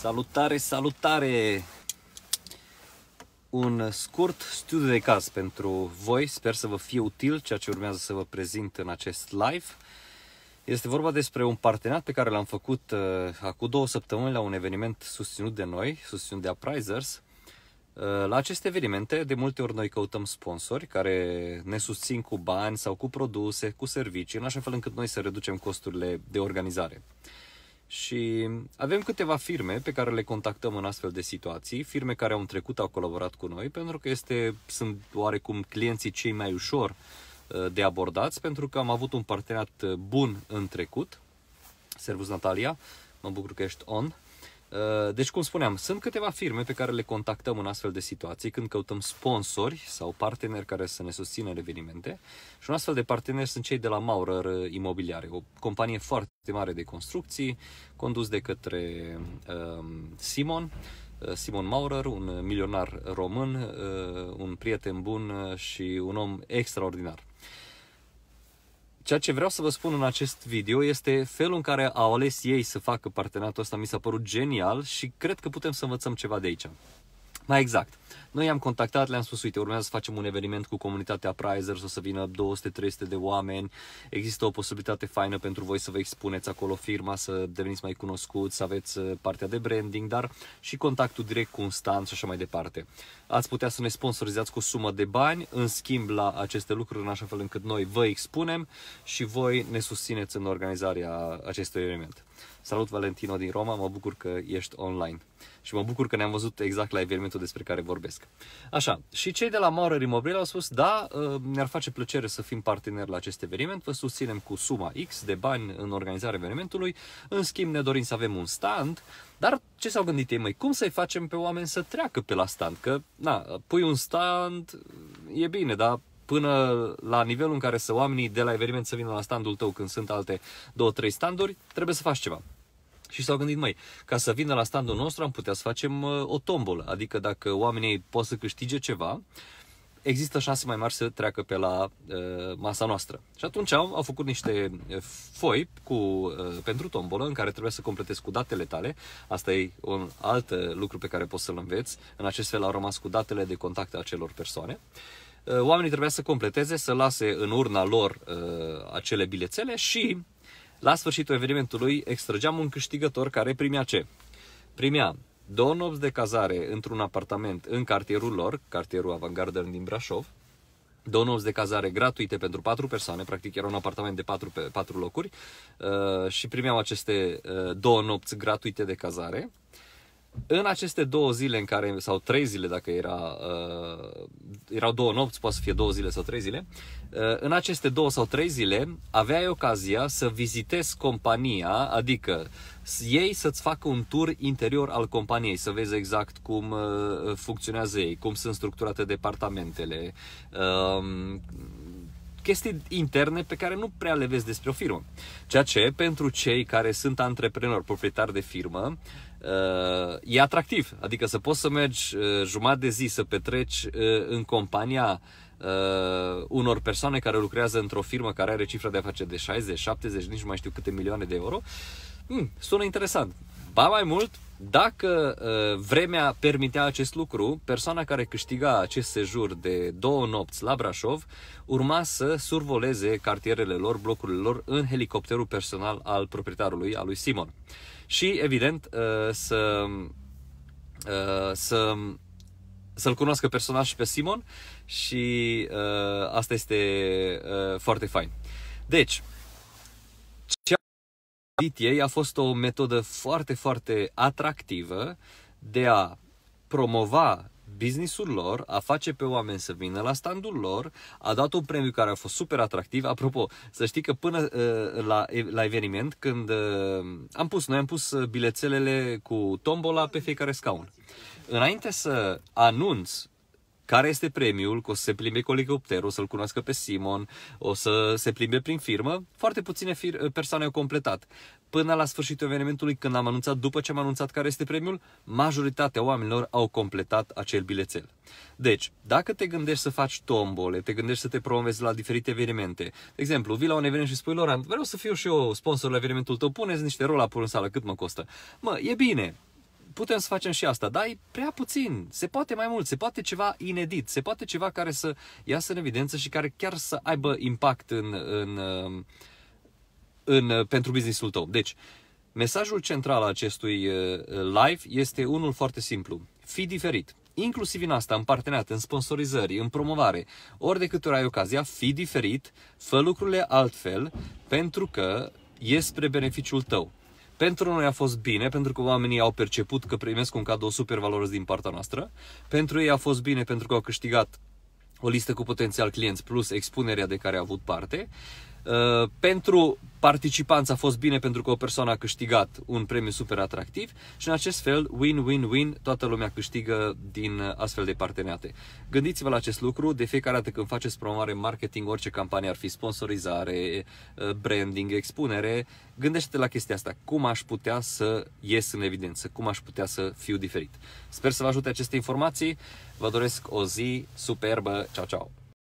Salutare, salutare! Un scurt studiu de caz pentru voi, sper să vă fie util ceea ce urmează să vă prezint în acest live. Este vorba despre un partenat pe care l-am făcut uh, acum două săptămâni la un eveniment susținut de noi, susținut de Apprisers. Uh, la aceste evenimente, de multe ori noi căutăm sponsori care ne susțin cu bani sau cu produse, cu servicii, în așa fel încât noi să reducem costurile de organizare. Uh, și avem câteva firme pe care le contactăm în astfel de situații, firme care au în trecut au colaborat cu noi, pentru că este, sunt oarecum clienții cei mai ușor uh, de abordați, pentru că am avut un parteneriat uh, bun în trecut. Servus Natalia, mă bucur că ești on. Uh, deci, cum spuneam, sunt câteva firme pe care le contactăm în astfel de situații când căutăm sponsori sau parteneri care să ne susțină în evenimente și un astfel de partener sunt cei de la Maurer Imobiliare, o companie foarte mare de construcții, condus de către um, Simon, uh, Simon Maurer, un milionar român, uh, un prieten bun și un om extraordinar. Ceea ce vreau să vă spun în acest video este felul în care au ales ei să facă parteneriatul ăsta mi s-a părut genial și cred că putem să învățăm ceva de aici. Mai da, exact. Noi i-am contactat, le-am spus, uite, urmează să facem un eveniment cu comunitatea Prizers, o să vină 200-300 de oameni, există o posibilitate faină pentru voi să vă expuneți acolo firma, să deveniți mai cunoscuți, să aveți uh, partea de branding, dar și contactul direct cu un stand și așa mai departe. Ați putea să ne sponsorizați cu o sumă de bani, în schimb la aceste lucruri, în așa fel încât noi vă expunem și voi ne susțineți în organizarea acestui eveniment. Salut Valentino din Roma, mă bucur că ești online și mă bucur că ne-am văzut exact la evenimentul contextul despre care vorbesc. Așa, și cei de la Maurer Immobilier au spus, da, ne-ar ă, face plăcere să fim parteneri la acest eveniment, vă susținem cu suma X de bani în organizarea evenimentului, în schimb ne dorim să avem un stand, dar ce s-au gândit ei, mai cum să-i facem pe oameni să treacă pe la stand? Că, na, pui un stand, e bine, dar până la nivelul în care să oamenii de la eveniment să vină la standul tău când sunt alte două, trei standuri, trebuie să faci ceva. Și s-au gândit, mai, ca să vină la standul nostru am putea să facem uh, o tombolă, adică dacă oamenii pot să câștige ceva, există șanse mai mari să treacă pe la uh, masa noastră. Și atunci au, au făcut niște uh, foi cu, uh, pentru tombolă în care trebuie să completezi cu datele tale. Asta e un alt uh, lucru pe care poți să-l înveți. În acest fel au rămas cu datele de contact a celor persoane. Uh, oamenii trebuia să completeze, să lase în urna lor uh, acele bilețele și la sfârșitul evenimentului extrageam un câștigător care primea ce? Primea două nopți de cazare într-un apartament în cartierul lor, cartierul Avangarder din Brașov, două nopți de cazare gratuite pentru patru persoane, practic era un apartament de patru, pe, patru locuri uh, și primeau aceste uh, două nopți gratuite de cazare în aceste două zile în care, sau trei zile dacă era, uh, erau două nopți, poate să fie două zile sau trei zile, uh, în aceste două sau trei zile aveai ocazia să vizitezi compania, adică ei să-ți facă un tur interior al companiei, să vezi exact cum uh, funcționează ei, cum sunt structurate departamentele, uh, chestii interne pe care nu prea le vezi despre o firmă. Ceea ce, pentru cei care sunt antreprenori, proprietari de firmă, uh, e atractiv. Adică să poți să mergi uh, jumătate de zi să petreci uh, în compania unor persoane care lucrează într-o firmă care are cifra de afaceri de 60, 70, nici nu mai știu câte milioane de euro, hmm, sună interesant. Ba mai mult, dacă uh, vremea permitea acest lucru, persoana care câștiga acest sejur de două nopți la Brașov urma să survoleze cartierele lor, blocurile lor, în helicopterul personal al proprietarului, al lui Simon. Și, evident, uh, să, uh, să, să-l cunoască personal și pe Simon și uh, asta este uh, foarte fain. Deci, ei a fost o metodă foarte, foarte atractivă de a promova businessul lor, a face pe oameni să vină la standul lor, a dat un premiu care a fost super atractiv. Apropo, să știi că până uh, la, la eveniment, când uh, am pus, noi am pus uh, bilețelele cu tombola pe fiecare scaun. Înainte să anunț care este premiul, că o să se plimbe cu elicopterul, să-l cunoască pe Simon, o să se plimbe prin firmă. Foarte puține fir- persoane au completat. Până la sfârșitul evenimentului, când am anunțat, după ce am anunțat care este premiul, majoritatea oamenilor au completat acel bilețel. Deci, dacă te gândești să faci tombole, te gândești să te promovezi la diferite evenimente, de exemplu, vii la un eveniment și spui, lor, vreau să fiu și eu sponsor la evenimentul tău, puneți niște rolapuri în sală, cât mă costă. Mă, e bine, putem să facem și asta, dar e prea puțin, se poate mai mult, se poate ceva inedit, se poate ceva care să iasă în evidență și care chiar să aibă impact în, în, uh, în, în uh, pentru businessul tău. Deci, mesajul central al acestui uh, live este unul foarte simplu. Fi diferit inclusiv în asta, în parteneriat, în sponsorizări, în promovare, ori de câte ori ai ocazia, fi diferit, fă lucrurile altfel, pentru că e spre beneficiul tău. Pentru noi a fost bine, pentru că oamenii au perceput că primesc un cadou super valoros din partea noastră. Pentru ei a fost bine, pentru că au câștigat o listă cu potențial clienți plus expunerea de care a avut parte. Uh, pentru participanți a fost bine pentru că o persoană a câștigat un premiu super atractiv și în acest fel, win-win-win, toată lumea câștigă din astfel de parteneriate. Gândiți-vă la acest lucru, de fiecare dată când faceți promovare, marketing, orice campanie ar fi sponsorizare, uh, branding, expunere, gândește-te la chestia asta, cum aș putea să ies în evidență, cum aș putea să fiu diferit. Sper să vă ajute aceste informații, vă doresc o zi superbă, ceau, ceau!